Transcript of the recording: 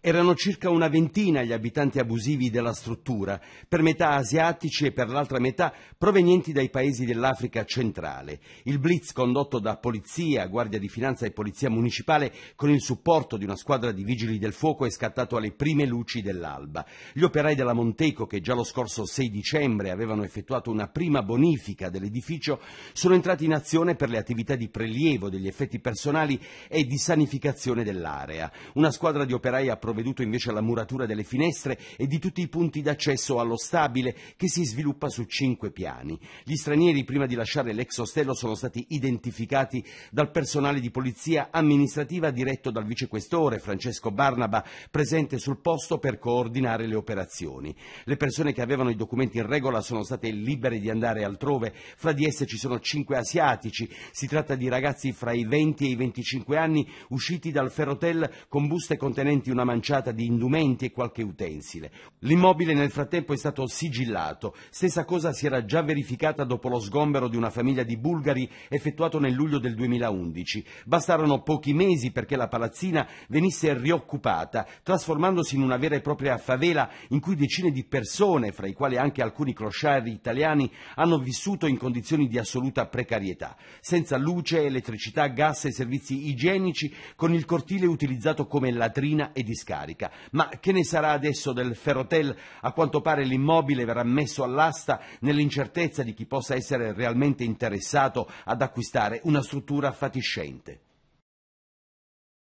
Erano circa una ventina gli abitanti abusivi della struttura, per metà asiatici e per l'altra metà provenienti dai paesi dell'Africa centrale. Il blitz condotto da polizia, guardia di finanza e polizia municipale con il supporto di una squadra di vigili del fuoco è scattato alle prime luci dell'alba. Gli operai della Monteco, che già lo scorso 6 dicembre avevano effettuato una prima bonifica dell'edificio, sono entrati in azione per le attività di prelievo degli effetti personali e di sanificazione dell'area. Una squadra di operai provveduto invece alla muratura delle finestre e di tutti i punti d'accesso allo stabile che si sviluppa su cinque piani. Gli stranieri prima di lasciare l'ex ostello sono stati identificati dal personale di polizia amministrativa diretto dal vicequestore Francesco Barnaba presente sul posto per coordinare le operazioni. Le persone che avevano i documenti in regola sono state libere di andare altrove, fra di esse ci sono cinque asiatici, si tratta di ragazzi fra i 20 e i 25 anni usciti dal Ferrotel con buste contenenti una mangiata manciata di indumenti e qualche utensile. L'immobile nel frattempo è stato sigillato. Stessa cosa si era già verificata dopo lo sgombero di una famiglia di bulgari effettuato nel luglio del 2011. Bastarono pochi mesi perché la palazzina venisse rioccupata, trasformandosi in una vera e propria favela in cui decine di persone, fra i quali anche alcuni crociari italiani, hanno vissuto in condizioni di assoluta precarietà, senza luce, elettricità, gas e servizi igienici, con il cortile utilizzato come latrina e discarica discarica. Ma che ne sarà adesso del Ferrotel? A quanto pare l'immobile verrà messo all'asta nell'incertezza di chi possa essere realmente interessato ad acquistare una struttura fatiscente.